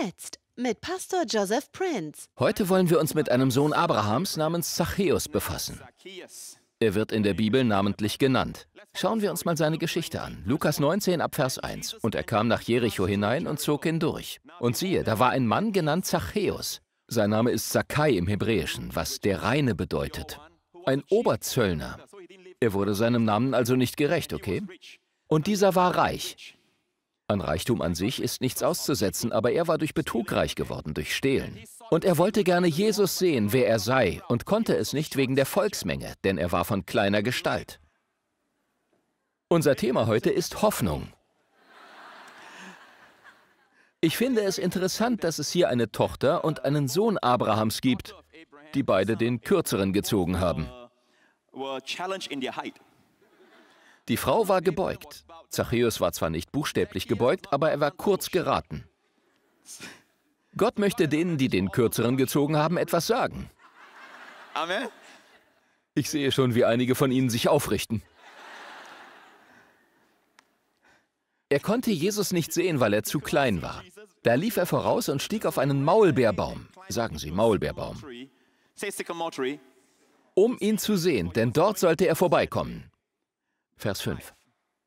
Jetzt mit Pastor Joseph Prince. Heute wollen wir uns mit einem Sohn Abrahams namens Zachäus befassen. Er wird in der Bibel namentlich genannt. Schauen wir uns mal seine Geschichte an. Lukas 19 ab Vers 1. Und er kam nach Jericho hinein und zog hindurch. Und siehe, da war ein Mann genannt Zachäus. Sein Name ist Zakkai im Hebräischen, was der Reine bedeutet. Ein Oberzöllner. Er wurde seinem Namen also nicht gerecht, okay? Und dieser war reich. An Reichtum an sich ist nichts auszusetzen, aber er war durch Betrug reich geworden, durch Stehlen. Und er wollte gerne Jesus sehen, wer er sei, und konnte es nicht wegen der Volksmenge, denn er war von kleiner Gestalt. Unser Thema heute ist Hoffnung. Ich finde es interessant, dass es hier eine Tochter und einen Sohn Abrahams gibt, die beide den kürzeren gezogen haben. Die Frau war gebeugt. Zachäus war zwar nicht buchstäblich gebeugt, aber er war kurz geraten. Gott möchte denen, die den Kürzeren gezogen haben, etwas sagen. Amen. Ich sehe schon, wie einige von ihnen sich aufrichten. Er konnte Jesus nicht sehen, weil er zu klein war. Da lief er voraus und stieg auf einen Maulbeerbaum, sagen Sie Maulbeerbaum, um ihn zu sehen, denn dort sollte er vorbeikommen. Vers 5.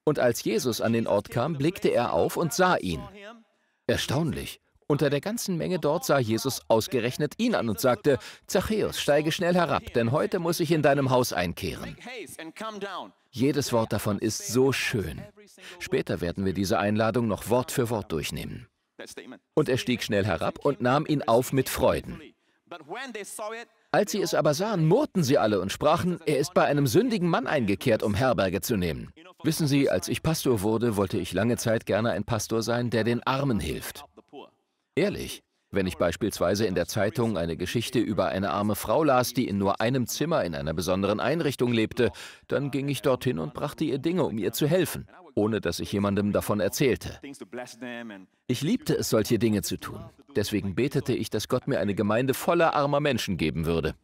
Und als Jesus an den Ort kam, blickte er auf und sah ihn. Erstaunlich. Unter der ganzen Menge dort sah Jesus ausgerechnet ihn an und sagte, Zachäus, steige schnell herab, denn heute muss ich in deinem Haus einkehren. Jedes Wort davon ist so schön. Später werden wir diese Einladung noch Wort für Wort durchnehmen. Und er stieg schnell herab und nahm ihn auf mit Freuden. Als sie es aber sahen, murrten sie alle und sprachen, er ist bei einem sündigen Mann eingekehrt, um Herberge zu nehmen. Wissen Sie, als ich Pastor wurde, wollte ich lange Zeit gerne ein Pastor sein, der den Armen hilft. Ehrlich, wenn ich beispielsweise in der Zeitung eine Geschichte über eine arme Frau las, die in nur einem Zimmer in einer besonderen Einrichtung lebte, dann ging ich dorthin und brachte ihr Dinge, um ihr zu helfen, ohne dass ich jemandem davon erzählte. Ich liebte es, solche Dinge zu tun. Deswegen betete ich, dass Gott mir eine Gemeinde voller armer Menschen geben würde.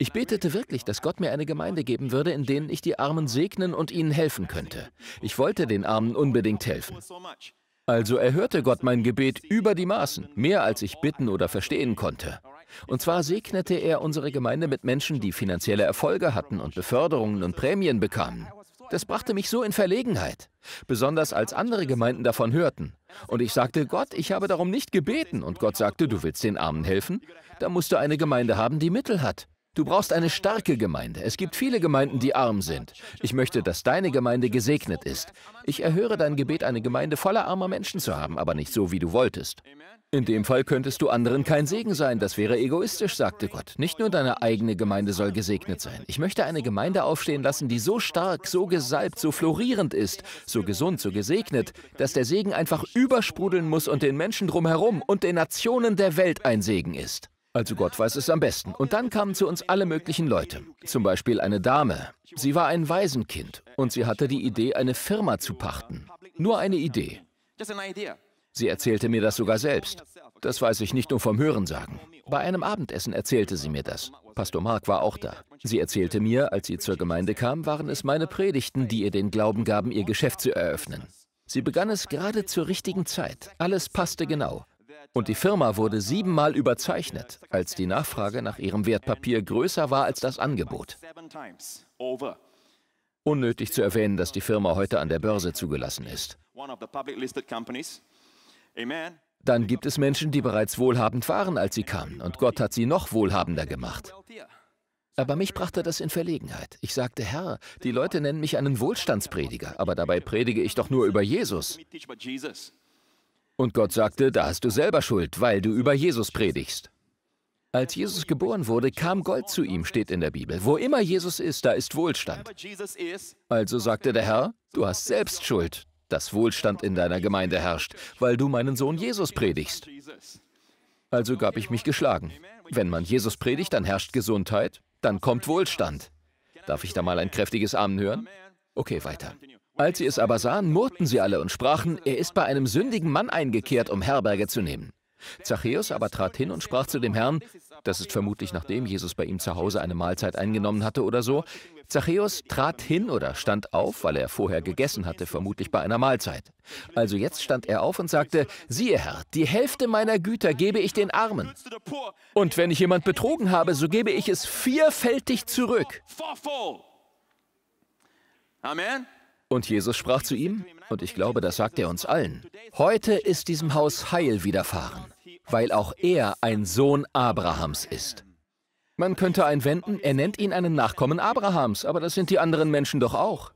Ich betete wirklich, dass Gott mir eine Gemeinde geben würde, in denen ich die Armen segnen und ihnen helfen könnte. Ich wollte den Armen unbedingt helfen. Also erhörte Gott mein Gebet über die Maßen, mehr als ich bitten oder verstehen konnte. Und zwar segnete er unsere Gemeinde mit Menschen, die finanzielle Erfolge hatten und Beförderungen und Prämien bekamen. Das brachte mich so in Verlegenheit, besonders als andere Gemeinden davon hörten. Und ich sagte, Gott, ich habe darum nicht gebeten. Und Gott sagte, du willst den Armen helfen? Da musst du eine Gemeinde haben, die Mittel hat. Du brauchst eine starke Gemeinde. Es gibt viele Gemeinden, die arm sind. Ich möchte, dass deine Gemeinde gesegnet ist. Ich erhöre dein Gebet, eine Gemeinde voller armer Menschen zu haben, aber nicht so, wie du wolltest. In dem Fall könntest du anderen kein Segen sein, das wäre egoistisch, sagte Gott. Nicht nur deine eigene Gemeinde soll gesegnet sein. Ich möchte eine Gemeinde aufstehen lassen, die so stark, so gesalbt, so florierend ist, so gesund, so gesegnet, dass der Segen einfach übersprudeln muss und den Menschen drumherum und den Nationen der Welt ein Segen ist. Also Gott weiß es am besten. Und dann kamen zu uns alle möglichen Leute. Zum Beispiel eine Dame. Sie war ein Waisenkind und sie hatte die Idee, eine Firma zu pachten. Nur eine Idee. Sie erzählte mir das sogar selbst. Das weiß ich nicht nur vom Hörensagen. Bei einem Abendessen erzählte sie mir das. Pastor Mark war auch da. Sie erzählte mir, als sie zur Gemeinde kam, waren es meine Predigten, die ihr den Glauben gaben, ihr Geschäft zu eröffnen. Sie begann es gerade zur richtigen Zeit. Alles passte genau. Und die Firma wurde siebenmal überzeichnet, als die Nachfrage nach ihrem Wertpapier größer war als das Angebot. Unnötig zu erwähnen, dass die Firma heute an der Börse zugelassen ist. Dann gibt es Menschen, die bereits wohlhabend waren, als sie kamen, und Gott hat sie noch wohlhabender gemacht. Aber mich brachte das in Verlegenheit. Ich sagte, Herr, die Leute nennen mich einen Wohlstandsprediger, aber dabei predige ich doch nur über Jesus. Und Gott sagte, da hast du selber Schuld, weil du über Jesus predigst. Als Jesus geboren wurde, kam Gold zu ihm, steht in der Bibel. Wo immer Jesus ist, da ist Wohlstand. Also sagte der Herr, du hast selbst Schuld, dass Wohlstand in deiner Gemeinde herrscht, weil du meinen Sohn Jesus predigst. Also gab ich mich geschlagen. Wenn man Jesus predigt, dann herrscht Gesundheit, dann kommt Wohlstand. Darf ich da mal ein kräftiges Amen hören? Okay, weiter. Als sie es aber sahen, murrten sie alle und sprachen, er ist bei einem sündigen Mann eingekehrt, um Herberge zu nehmen. Zachäus aber trat hin und sprach zu dem Herrn, das ist vermutlich nachdem Jesus bei ihm zu Hause eine Mahlzeit eingenommen hatte oder so, Zachäus trat hin oder stand auf, weil er vorher gegessen hatte, vermutlich bei einer Mahlzeit. Also jetzt stand er auf und sagte, siehe Herr, die Hälfte meiner Güter gebe ich den Armen. Und wenn ich jemand betrogen habe, so gebe ich es vierfältig zurück. Amen. Und Jesus sprach zu ihm, und ich glaube, das sagt er uns allen, heute ist diesem Haus Heil widerfahren, weil auch er ein Sohn Abrahams ist. Man könnte einwenden, er nennt ihn einen Nachkommen Abrahams, aber das sind die anderen Menschen doch auch.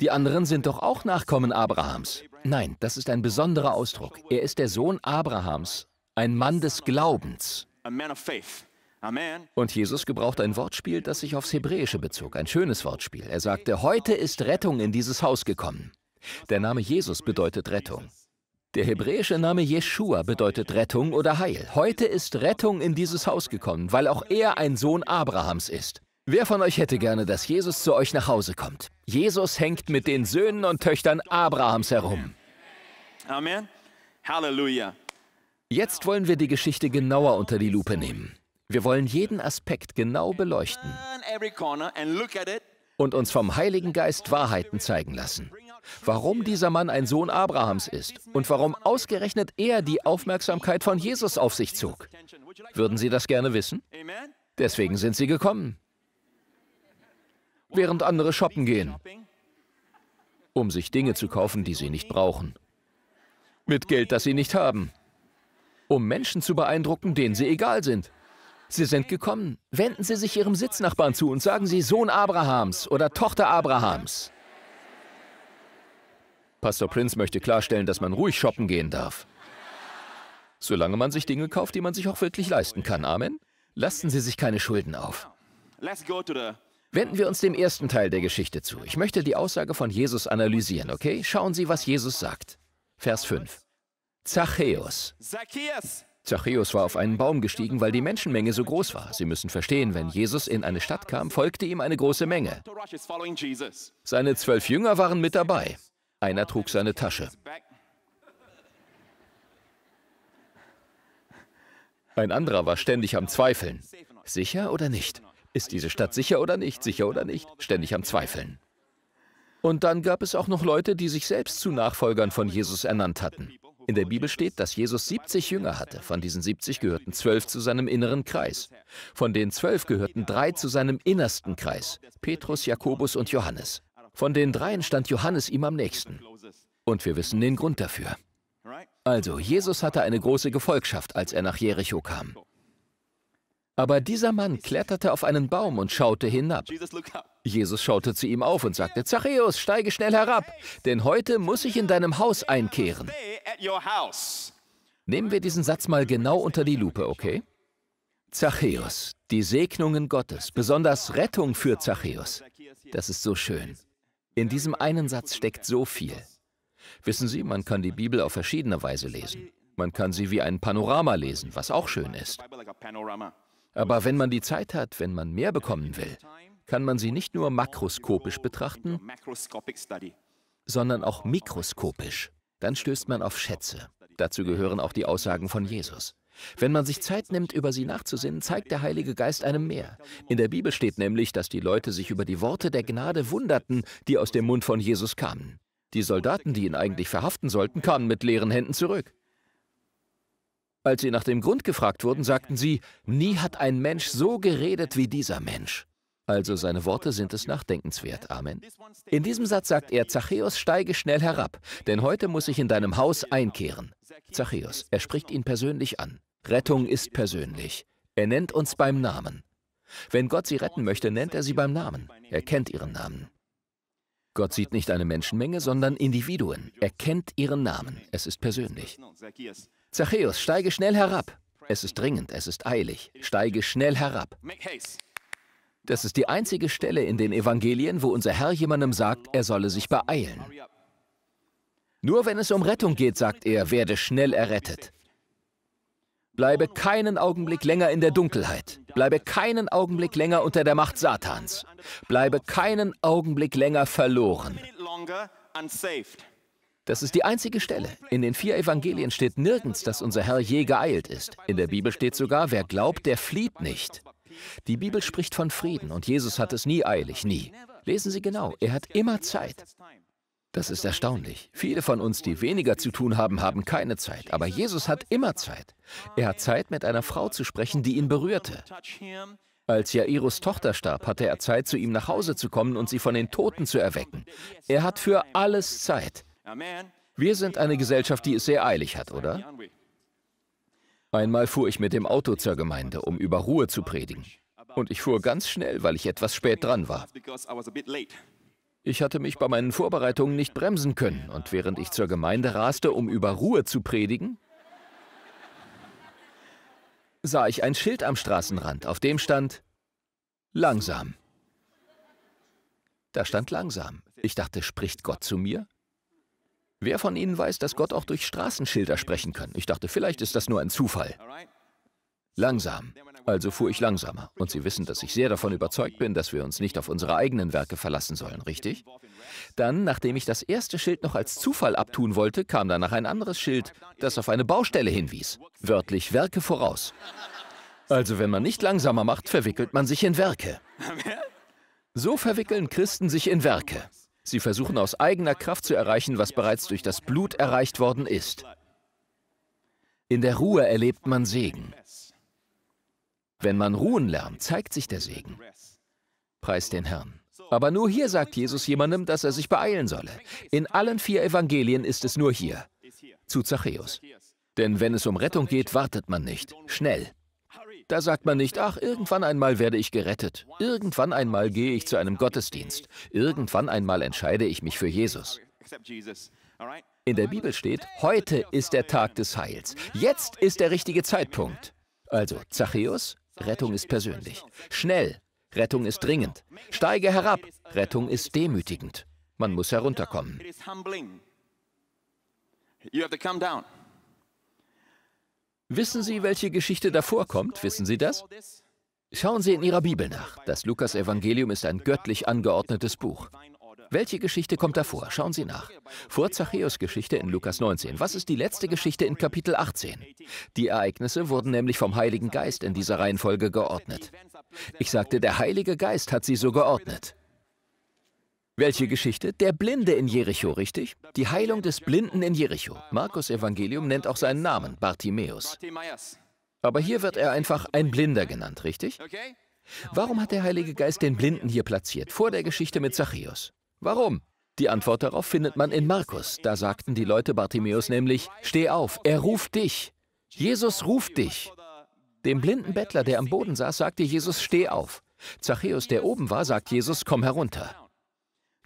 Die anderen sind doch auch Nachkommen Abrahams. Nein, das ist ein besonderer Ausdruck. Er ist der Sohn Abrahams, ein Mann des Glaubens. Und Jesus gebraucht ein Wortspiel, das sich aufs Hebräische bezog, ein schönes Wortspiel. Er sagte, heute ist Rettung in dieses Haus gekommen. Der Name Jesus bedeutet Rettung. Der hebräische Name Jeshua bedeutet Rettung oder Heil. Heute ist Rettung in dieses Haus gekommen, weil auch er ein Sohn Abrahams ist. Wer von euch hätte gerne, dass Jesus zu euch nach Hause kommt? Jesus hängt mit den Söhnen und Töchtern Abrahams herum. Amen. Halleluja. Jetzt wollen wir die Geschichte genauer unter die Lupe nehmen. Wir wollen jeden Aspekt genau beleuchten und uns vom Heiligen Geist Wahrheiten zeigen lassen. Warum dieser Mann ein Sohn Abrahams ist und warum ausgerechnet er die Aufmerksamkeit von Jesus auf sich zog. Würden Sie das gerne wissen? Deswegen sind Sie gekommen. Während andere shoppen gehen, um sich Dinge zu kaufen, die sie nicht brauchen. Mit Geld, das sie nicht haben. Um Menschen zu beeindrucken, denen sie egal sind. Sie sind gekommen. Wenden Sie sich Ihrem Sitznachbarn zu und sagen Sie Sohn Abrahams oder Tochter Abrahams. Pastor Prince möchte klarstellen, dass man ruhig shoppen gehen darf. Solange man sich Dinge kauft, die man sich auch wirklich leisten kann. Amen. Lassen Sie sich keine Schulden auf. Wenden wir uns dem ersten Teil der Geschichte zu. Ich möchte die Aussage von Jesus analysieren, okay? Schauen Sie, was Jesus sagt. Vers 5. Zachäus. Zacchaeus Zachäus war auf einen Baum gestiegen, weil die Menschenmenge so groß war. Sie müssen verstehen, wenn Jesus in eine Stadt kam, folgte ihm eine große Menge. Seine zwölf Jünger waren mit dabei. Einer trug seine Tasche. Ein anderer war ständig am Zweifeln. Sicher oder nicht? Ist diese Stadt sicher oder nicht? Sicher oder nicht? Ständig am Zweifeln. Und dann gab es auch noch Leute, die sich selbst zu Nachfolgern von Jesus ernannt hatten. In der Bibel steht, dass Jesus 70 Jünger hatte. Von diesen 70 gehörten 12 zu seinem inneren Kreis. Von den 12 gehörten drei zu seinem innersten Kreis, Petrus, Jakobus und Johannes. Von den dreien stand Johannes ihm am nächsten. Und wir wissen den Grund dafür. Also, Jesus hatte eine große Gefolgschaft, als er nach Jericho kam. Aber dieser Mann kletterte auf einen Baum und schaute hinab. Jesus schaute zu ihm auf und sagte, Zachäus, steige schnell herab, denn heute muss ich in deinem Haus einkehren. Nehmen wir diesen Satz mal genau unter die Lupe, okay? Zachäus, die Segnungen Gottes, besonders Rettung für Zachäus. Das ist so schön. In diesem einen Satz steckt so viel. Wissen Sie, man kann die Bibel auf verschiedene Weise lesen. Man kann sie wie ein Panorama lesen, was auch schön ist. Aber wenn man die Zeit hat, wenn man mehr bekommen will, kann man sie nicht nur makroskopisch betrachten, sondern auch mikroskopisch. Dann stößt man auf Schätze. Dazu gehören auch die Aussagen von Jesus. Wenn man sich Zeit nimmt, über sie nachzusinnen, zeigt der Heilige Geist einem mehr. In der Bibel steht nämlich, dass die Leute sich über die Worte der Gnade wunderten, die aus dem Mund von Jesus kamen. Die Soldaten, die ihn eigentlich verhaften sollten, kamen mit leeren Händen zurück. Als sie nach dem Grund gefragt wurden, sagten sie, nie hat ein Mensch so geredet wie dieser Mensch. Also seine Worte sind es nachdenkenswert. Amen. In diesem Satz sagt er, Zachäus, steige schnell herab, denn heute muss ich in deinem Haus einkehren. Zachäus, er spricht ihn persönlich an. Rettung ist persönlich. Er nennt uns beim Namen. Wenn Gott sie retten möchte, nennt er sie beim Namen. Er kennt ihren Namen. Gott sieht nicht eine Menschenmenge, sondern Individuen. Er kennt ihren Namen. Es ist persönlich. Zachäus, steige schnell herab. Es ist dringend, es ist eilig. Steige schnell herab. Das ist die einzige Stelle in den Evangelien, wo unser Herr jemandem sagt, er solle sich beeilen. Nur wenn es um Rettung geht, sagt er, werde schnell errettet. Bleibe keinen Augenblick länger in der Dunkelheit. Bleibe keinen Augenblick länger unter der Macht Satans. Bleibe keinen Augenblick länger verloren. Das ist die einzige Stelle. In den vier Evangelien steht nirgends, dass unser Herr je geeilt ist. In der Bibel steht sogar, wer glaubt, der flieht nicht. Die Bibel spricht von Frieden und Jesus hat es nie eilig, nie. Lesen Sie genau, er hat immer Zeit. Das ist erstaunlich. Viele von uns, die weniger zu tun haben, haben keine Zeit. Aber Jesus hat immer Zeit. Er hat Zeit, mit einer Frau zu sprechen, die ihn berührte. Als Jairus Tochter starb, hatte er Zeit, zu ihm nach Hause zu kommen und sie von den Toten zu erwecken. Er hat für alles Zeit. Wir sind eine Gesellschaft, die es sehr eilig hat, oder? Einmal fuhr ich mit dem Auto zur Gemeinde, um über Ruhe zu predigen. Und ich fuhr ganz schnell, weil ich etwas spät dran war. Ich hatte mich bei meinen Vorbereitungen nicht bremsen können. Und während ich zur Gemeinde raste, um über Ruhe zu predigen, sah ich ein Schild am Straßenrand, auf dem stand Langsam. Da stand langsam. Ich dachte, spricht Gott zu mir? Wer von Ihnen weiß, dass Gott auch durch Straßenschilder sprechen kann? Ich dachte, vielleicht ist das nur ein Zufall. Langsam. Also fuhr ich langsamer. Und Sie wissen, dass ich sehr davon überzeugt bin, dass wir uns nicht auf unsere eigenen Werke verlassen sollen, richtig? Dann, nachdem ich das erste Schild noch als Zufall abtun wollte, kam danach ein anderes Schild, das auf eine Baustelle hinwies. Wörtlich Werke voraus. Also wenn man nicht langsamer macht, verwickelt man sich in Werke. So verwickeln Christen sich in Werke. Sie versuchen aus eigener Kraft zu erreichen, was bereits durch das Blut erreicht worden ist. In der Ruhe erlebt man Segen. Wenn man ruhen lernt, zeigt sich der Segen. Preis den Herrn. Aber nur hier sagt Jesus jemandem, dass er sich beeilen solle. In allen vier Evangelien ist es nur hier, zu Zachäus. Denn wenn es um Rettung geht, wartet man nicht. Schnell. Da sagt man nicht, ach, irgendwann einmal werde ich gerettet. Irgendwann einmal gehe ich zu einem Gottesdienst. Irgendwann einmal entscheide ich mich für Jesus. In der Bibel steht, heute ist der Tag des Heils. Jetzt ist der richtige Zeitpunkt. Also, Zachäus, Rettung ist persönlich. Schnell, Rettung ist dringend. Steige herab, Rettung ist demütigend. Man muss herunterkommen. You have to come down. Wissen Sie, welche Geschichte davor kommt? Wissen Sie das? Schauen Sie in Ihrer Bibel nach. Das Lukasevangelium ist ein göttlich angeordnetes Buch. Welche Geschichte kommt davor? Schauen Sie nach. Vor Zachäus Geschichte in Lukas 19. Was ist die letzte Geschichte in Kapitel 18? Die Ereignisse wurden nämlich vom Heiligen Geist in dieser Reihenfolge geordnet. Ich sagte, der Heilige Geist hat sie so geordnet. Welche Geschichte? Der Blinde in Jericho, richtig? Die Heilung des Blinden in Jericho. Markus Evangelium nennt auch seinen Namen, Bartimäus. Aber hier wird er einfach ein Blinder genannt, richtig? Warum hat der Heilige Geist den Blinden hier platziert, vor der Geschichte mit Zachäus? Warum? Die Antwort darauf findet man in Markus. Da sagten die Leute Bartimäus nämlich, steh auf, er ruft dich. Jesus ruft dich. Dem blinden Bettler, der am Boden saß, sagte Jesus, steh auf. Zachäus, der oben war, sagt Jesus, komm herunter.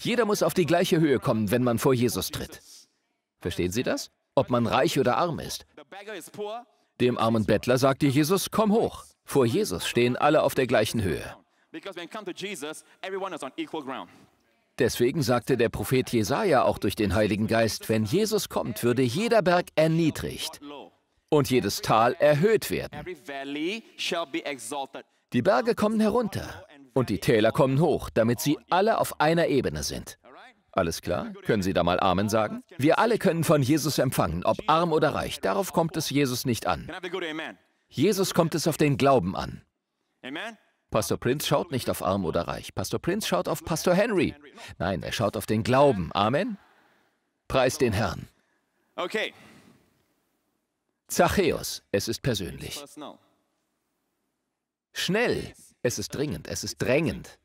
Jeder muss auf die gleiche Höhe kommen, wenn man vor Jesus tritt. Verstehen Sie das? Ob man reich oder arm ist. Dem armen Bettler sagte Jesus, komm hoch. Vor Jesus stehen alle auf der gleichen Höhe. Deswegen sagte der Prophet Jesaja auch durch den Heiligen Geist, wenn Jesus kommt, würde jeder Berg erniedrigt und jedes Tal erhöht werden. Die Berge kommen herunter. Und die Täler kommen hoch, damit sie alle auf einer Ebene sind. Alles klar? Können Sie da mal Amen sagen? Wir alle können von Jesus empfangen, ob arm oder reich. Darauf kommt es Jesus nicht an. Jesus kommt es auf den Glauben an. Pastor Prinz schaut nicht auf arm oder reich. Pastor Prinz schaut auf Pastor Henry. Nein, er schaut auf den Glauben. Amen. Preis den Herrn. Okay. Zachäus, es ist persönlich. Schnell, es ist dringend, es ist drängend.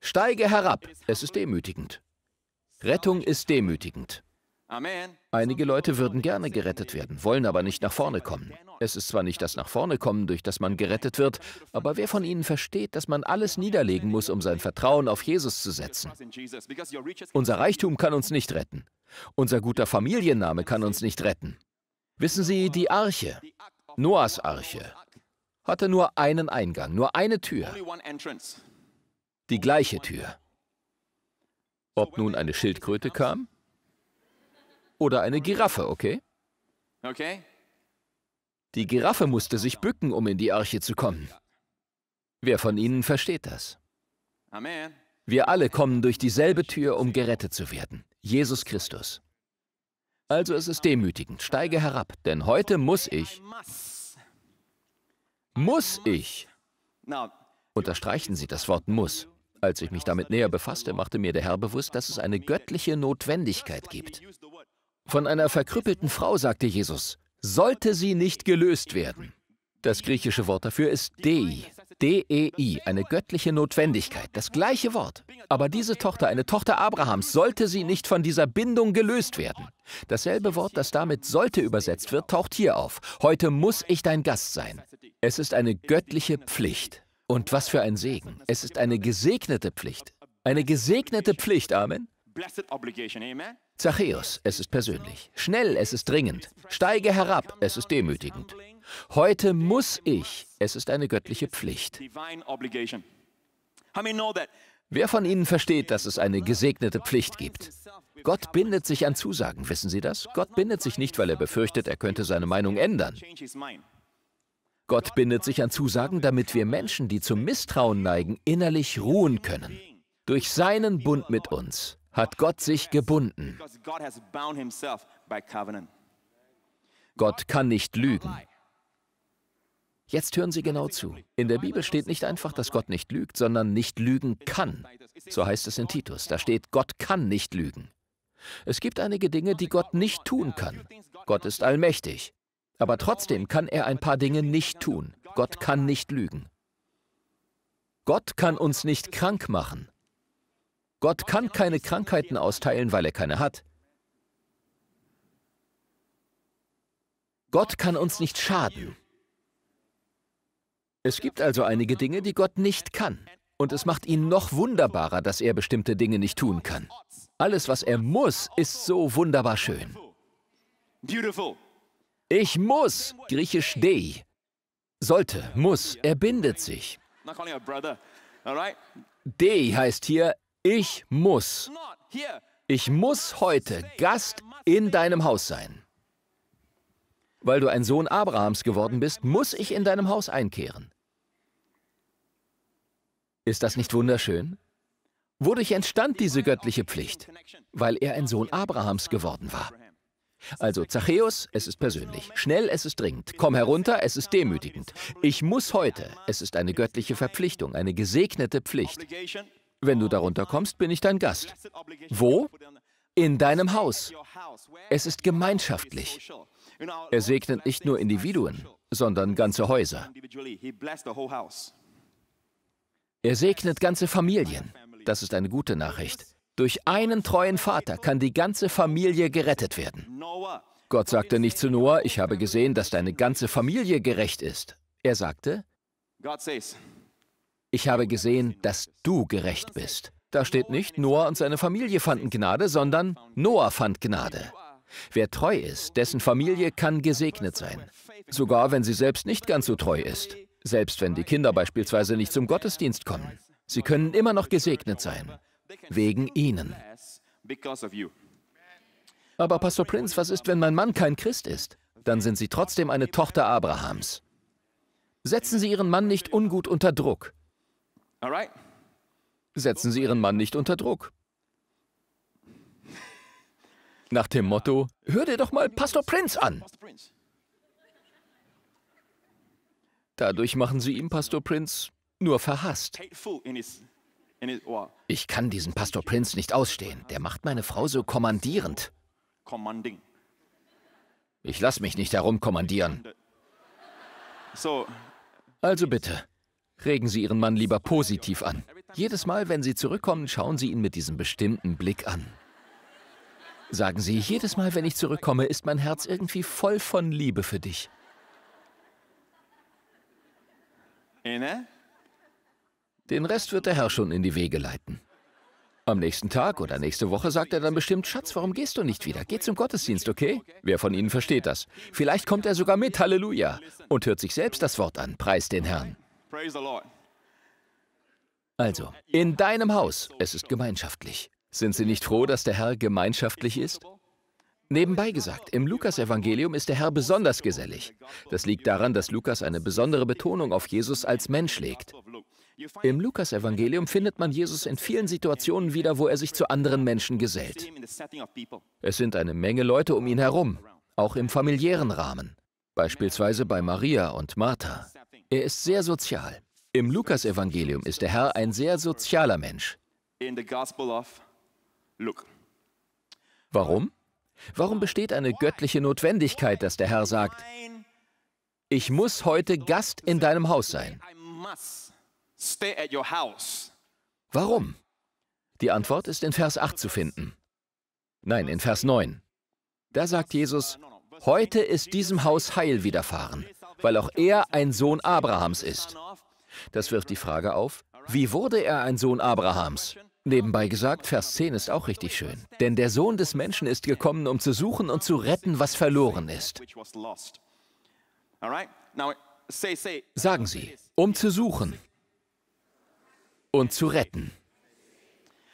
Steige herab, es ist demütigend. Rettung ist demütigend. Einige Leute würden gerne gerettet werden, wollen aber nicht nach vorne kommen. Es ist zwar nicht das nach vorne kommen, durch das man gerettet wird, aber wer von ihnen versteht, dass man alles niederlegen muss, um sein Vertrauen auf Jesus zu setzen? Unser Reichtum kann uns nicht retten. Unser guter Familienname kann uns nicht retten. Wissen Sie, die Arche, Noahs Arche, hatte nur einen Eingang, nur eine Tür. Die gleiche Tür. Ob nun eine Schildkröte kam oder eine Giraffe, okay? Okay. Die Giraffe musste sich bücken, um in die Arche zu kommen. Wer von Ihnen versteht das? Amen. Wir alle kommen durch dieselbe Tür, um gerettet zu werden. Jesus Christus. Also es ist demütigend. Steige herab, denn heute muss ich muss ich? Unterstreichen Sie das Wort muss. Als ich mich damit näher befasste, machte mir der Herr bewusst, dass es eine göttliche Notwendigkeit gibt. Von einer verkrüppelten Frau sagte Jesus, sollte sie nicht gelöst werden. Das griechische Wort dafür ist dei, DEI, eine göttliche Notwendigkeit, das gleiche Wort. Aber diese Tochter, eine Tochter Abrahams, sollte sie nicht von dieser Bindung gelöst werden. Dasselbe Wort, das damit sollte übersetzt wird, taucht hier auf. Heute muss ich dein Gast sein. Es ist eine göttliche Pflicht. Und was für ein Segen. Es ist eine gesegnete Pflicht. Eine gesegnete Pflicht, Amen. Blessed obligation, Amen. Zachäus, es ist persönlich. Schnell, es ist dringend. Steige herab, es ist demütigend. Heute muss ich, es ist eine göttliche Pflicht. Wer von Ihnen versteht, dass es eine gesegnete Pflicht gibt? Gott bindet sich an Zusagen, wissen Sie das? Gott bindet sich nicht, weil er befürchtet, er könnte seine Meinung ändern. Gott bindet sich an Zusagen, damit wir Menschen, die zum Misstrauen neigen, innerlich ruhen können. Durch seinen Bund mit uns hat Gott sich gebunden. Gott kann nicht lügen. Jetzt hören Sie genau zu. In der Bibel steht nicht einfach, dass Gott nicht lügt, sondern nicht lügen kann. So heißt es in Titus. Da steht, Gott kann nicht lügen. Es gibt einige Dinge, die Gott nicht tun kann. Gott ist allmächtig. Aber trotzdem kann er ein paar Dinge nicht tun. Gott kann nicht lügen. Gott kann uns nicht krank machen. Gott kann keine Krankheiten austeilen, weil er keine hat. Gott kann uns nicht schaden. Es gibt also einige Dinge, die Gott nicht kann. Und es macht ihn noch wunderbarer, dass er bestimmte Dinge nicht tun kann. Alles, was er muss, ist so wunderbar schön. Ich muss, griechisch dei, sollte, muss, er bindet sich. Dei heißt hier, ich muss, ich muss heute Gast in deinem Haus sein. Weil du ein Sohn Abrahams geworden bist, muss ich in deinem Haus einkehren. Ist das nicht wunderschön? Wodurch entstand diese göttliche Pflicht? Weil er ein Sohn Abrahams geworden war. Also Zachäus, es ist persönlich. Schnell, es ist dringend. Komm herunter, es ist demütigend. Ich muss heute. Es ist eine göttliche Verpflichtung, eine gesegnete Pflicht. Wenn du darunter kommst, bin ich dein Gast. Wo? In deinem Haus. Es ist gemeinschaftlich. Er segnet nicht nur Individuen, sondern ganze Häuser. Er segnet ganze Familien. Das ist eine gute Nachricht. Durch einen treuen Vater kann die ganze Familie gerettet werden. Gott sagte nicht zu Noah, ich habe gesehen, dass deine ganze Familie gerecht ist. Er sagte, ich habe gesehen, dass du gerecht bist. Da steht nicht, Noah und seine Familie fanden Gnade, sondern Noah fand Gnade. Wer treu ist, dessen Familie kann gesegnet sein. Sogar wenn sie selbst nicht ganz so treu ist. Selbst wenn die Kinder beispielsweise nicht zum Gottesdienst kommen. Sie können immer noch gesegnet sein. Wegen ihnen. Aber Pastor Prinz, was ist, wenn mein Mann kein Christ ist? Dann sind Sie trotzdem eine Tochter Abrahams. Setzen Sie Ihren Mann nicht ungut unter Druck. Setzen Sie Ihren Mann nicht unter Druck. Nach dem Motto, hör dir doch mal Pastor Prinz an. Dadurch machen Sie ihm Pastor Prinz nur verhasst. Ich kann diesen Pastor Prinz nicht ausstehen. Der macht meine Frau so kommandierend. Ich lasse mich nicht herumkommandieren. Also bitte, Regen Sie Ihren Mann lieber positiv an. Jedes Mal, wenn Sie zurückkommen, schauen Sie ihn mit diesem bestimmten Blick an. Sagen Sie, jedes Mal, wenn ich zurückkomme, ist mein Herz irgendwie voll von Liebe für dich. Den Rest wird der Herr schon in die Wege leiten. Am nächsten Tag oder nächste Woche sagt er dann bestimmt, Schatz, warum gehst du nicht wieder? Geh zum Gottesdienst, okay? Wer von Ihnen versteht das? Vielleicht kommt er sogar mit, Halleluja, und hört sich selbst das Wort an, preis den Herrn. Also, in deinem Haus, es ist gemeinschaftlich. Sind Sie nicht froh, dass der Herr gemeinschaftlich ist? Nebenbei gesagt, im Lukas-Evangelium ist der Herr besonders gesellig. Das liegt daran, dass Lukas eine besondere Betonung auf Jesus als Mensch legt. Im Lukas-Evangelium findet man Jesus in vielen Situationen wieder, wo er sich zu anderen Menschen gesellt. Es sind eine Menge Leute um ihn herum, auch im familiären Rahmen, beispielsweise bei Maria und Martha. Er ist sehr sozial. Im Lukas-Evangelium ist der Herr ein sehr sozialer Mensch. Warum? Warum besteht eine göttliche Notwendigkeit, dass der Herr sagt, ich muss heute Gast in deinem Haus sein? Warum? Die Antwort ist in Vers 8 zu finden. Nein, in Vers 9. Da sagt Jesus, heute ist diesem Haus Heil widerfahren, weil auch er ein Sohn Abrahams ist. Das wirft die Frage auf, wie wurde er ein Sohn Abrahams? Nebenbei gesagt, Vers 10 ist auch richtig schön. Denn der Sohn des Menschen ist gekommen, um zu suchen und zu retten, was verloren ist. Sagen Sie, um zu suchen und zu retten.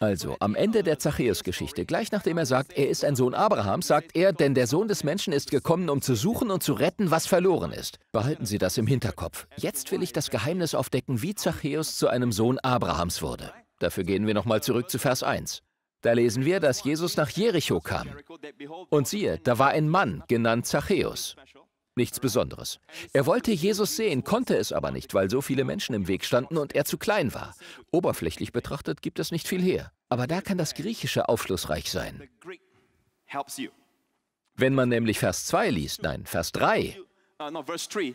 Also, am Ende der Zachäus-Geschichte, gleich nachdem er sagt, er ist ein Sohn Abrahams, sagt er, denn der Sohn des Menschen ist gekommen, um zu suchen und zu retten, was verloren ist. Behalten Sie das im Hinterkopf. Jetzt will ich das Geheimnis aufdecken, wie Zachäus zu einem Sohn Abrahams wurde. Dafür gehen wir nochmal zurück zu Vers 1. Da lesen wir, dass Jesus nach Jericho kam. Und siehe, da war ein Mann, genannt Zachäus. Nichts Besonderes. Er wollte Jesus sehen, konnte es aber nicht, weil so viele Menschen im Weg standen und er zu klein war. Oberflächlich betrachtet gibt es nicht viel her. Aber da kann das Griechische aufschlussreich sein. Wenn man nämlich Vers 2 liest, nein, Vers 3, uh,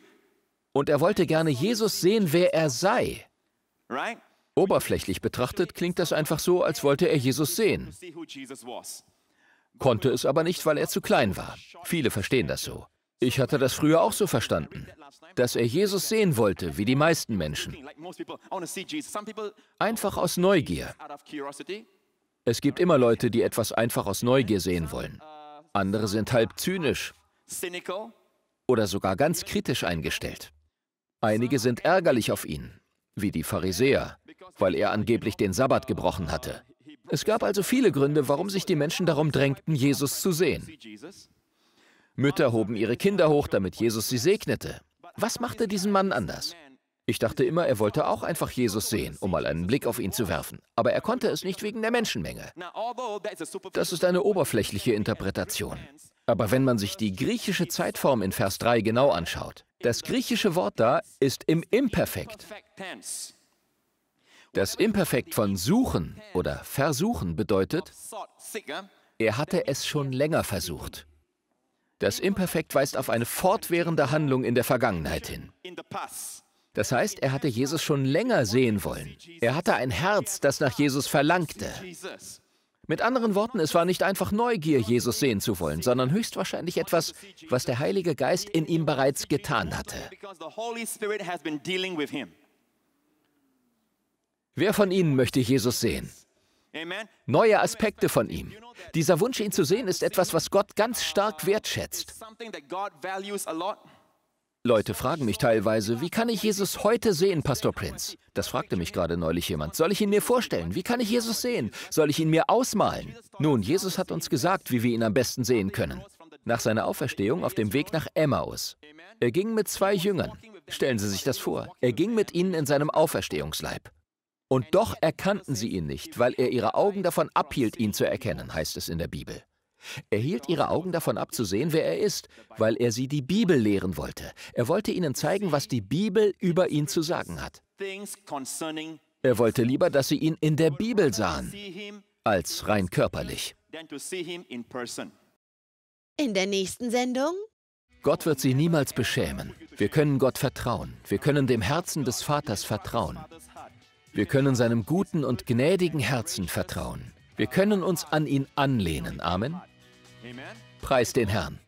und er wollte gerne Jesus sehen, wer er sei. Oberflächlich betrachtet klingt das einfach so, als wollte er Jesus sehen. Konnte es aber nicht, weil er zu klein war. Viele verstehen das so. Ich hatte das früher auch so verstanden, dass er Jesus sehen wollte, wie die meisten Menschen. Einfach aus Neugier. Es gibt immer Leute, die etwas einfach aus Neugier sehen wollen. Andere sind halb zynisch oder sogar ganz kritisch eingestellt. Einige sind ärgerlich auf ihn, wie die Pharisäer, weil er angeblich den Sabbat gebrochen hatte. Es gab also viele Gründe, warum sich die Menschen darum drängten, Jesus zu sehen. Mütter hoben ihre Kinder hoch, damit Jesus sie segnete. Was machte diesen Mann anders? Ich dachte immer, er wollte auch einfach Jesus sehen, um mal einen Blick auf ihn zu werfen. Aber er konnte es nicht wegen der Menschenmenge. Das ist eine oberflächliche Interpretation. Aber wenn man sich die griechische Zeitform in Vers 3 genau anschaut, das griechische Wort da ist im Imperfekt. Das Imperfekt von suchen oder versuchen bedeutet, er hatte es schon länger versucht. Das Imperfekt weist auf eine fortwährende Handlung in der Vergangenheit hin. Das heißt, er hatte Jesus schon länger sehen wollen. Er hatte ein Herz, das nach Jesus verlangte. Mit anderen Worten, es war nicht einfach Neugier, Jesus sehen zu wollen, sondern höchstwahrscheinlich etwas, was der Heilige Geist in ihm bereits getan hatte. Wer von Ihnen möchte Jesus sehen? neue Aspekte von ihm. Dieser Wunsch, ihn zu sehen, ist etwas, was Gott ganz stark wertschätzt. Leute fragen mich teilweise, wie kann ich Jesus heute sehen, Pastor Prinz? Das fragte mich gerade neulich jemand. Soll ich ihn mir vorstellen? Wie kann ich Jesus sehen? Soll ich ihn mir ausmalen? Nun, Jesus hat uns gesagt, wie wir ihn am besten sehen können. Nach seiner Auferstehung auf dem Weg nach Emmaus. Er ging mit zwei Jüngern. Stellen Sie sich das vor. Er ging mit ihnen in seinem Auferstehungsleib. Und doch erkannten sie ihn nicht, weil er ihre Augen davon abhielt, ihn zu erkennen, heißt es in der Bibel. Er hielt ihre Augen davon ab zu sehen, wer er ist, weil er sie die Bibel lehren wollte. Er wollte ihnen zeigen, was die Bibel über ihn zu sagen hat. Er wollte lieber, dass sie ihn in der Bibel sahen, als rein körperlich. In der nächsten Sendung? Gott wird sie niemals beschämen. Wir können Gott vertrauen. Wir können dem Herzen des Vaters vertrauen. Wir können seinem guten und gnädigen Herzen vertrauen. Wir können uns an ihn anlehnen. Amen. Preis den Herrn.